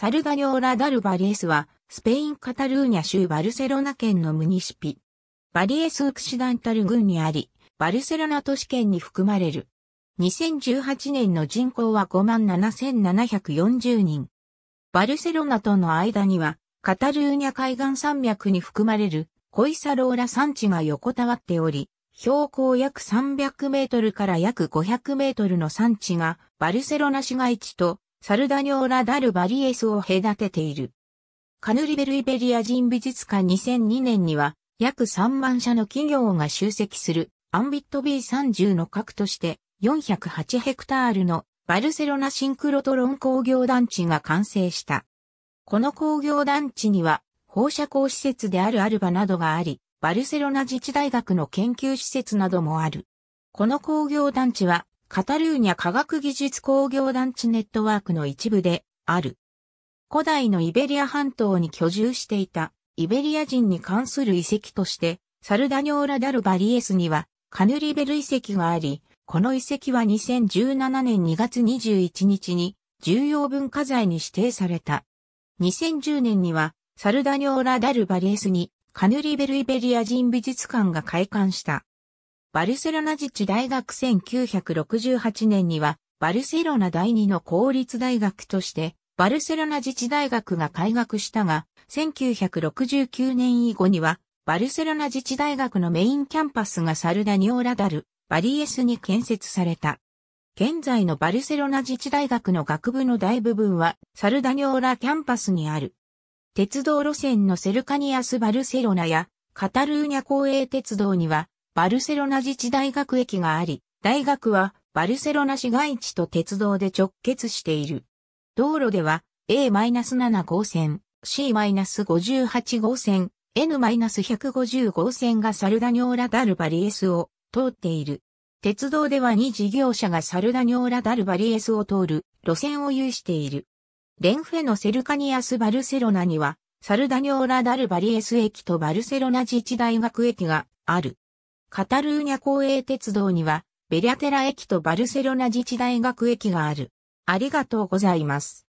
サルダニョーラ・ダル・バリエスは、スペイン・カタルーニャ州バルセロナ県のムニシピ。バリエス・ウクシダンタル郡にあり、バルセロナ都市圏に含まれる。2018年の人口は57,740人。バルセロナとの間には、カタルーニャ海岸山脈に含まれる、コイサローラ山地が横たわっており、標高約300メートルから約500メートルの山地が、バルセロナ市街地とサルダニョーラ・ダル・バリエスを隔てている。カヌリベル・イベリア人美術館2002年には、約3万社の企業が集積するアンビット B30 の核として408ヘクタールのバルセロナシンクロトロン工業団地が完成した。この工業団地には放射光施設であるアルバなどがあり、バルセロナ自治大学の研究施設などもある。この工業団地はカタルーニャ科学技術工業団地ネットワークの一部である。古代のイベリア半島に居住していたイベリア人に関する遺跡として、サルダニョーラ・ダル・バリエスにはカヌリベル遺跡があり、この遺跡は2017年2月21日に重要文化財に指定された。2010年にはサルダニョーラ・ダル・バリエスにカヌリベルイベリア人美術館が開館した。バルセロナ自治大学1968年には、バルセロナ第二の公立大学として、バルセロナ自治大学が開学したが、1969年以後には、バルセロナ自治大学のメインキャンパスがサルダニオラダル、バリエスに建設された。現在のバルセロナ自治大学の学部の大部分はサルダニョーラキャンパスにある。鉄道路線のセルカニアスバルセロナやカタルーニャ公営鉄道にはバルセロナ自治大学駅があり、大学はバルセロナ市街地と鉄道で直結している。道路では A-7 号線、C-58 号線、N-150 号線がサルダニョーラ・ダルバリエスを通っている。鉄道では2事業者がサルダニョーラ・ダルバリエスを通る路線を有している。レンフェのセルカニアス・バルセロナには、サルダニョーラ・ダルバリエス駅とバルセロナ自治大学駅がある。カタルーニャ公営鉄道には、ベリャテラ駅とバルセロナ自治大学駅がある。ありがとうございます。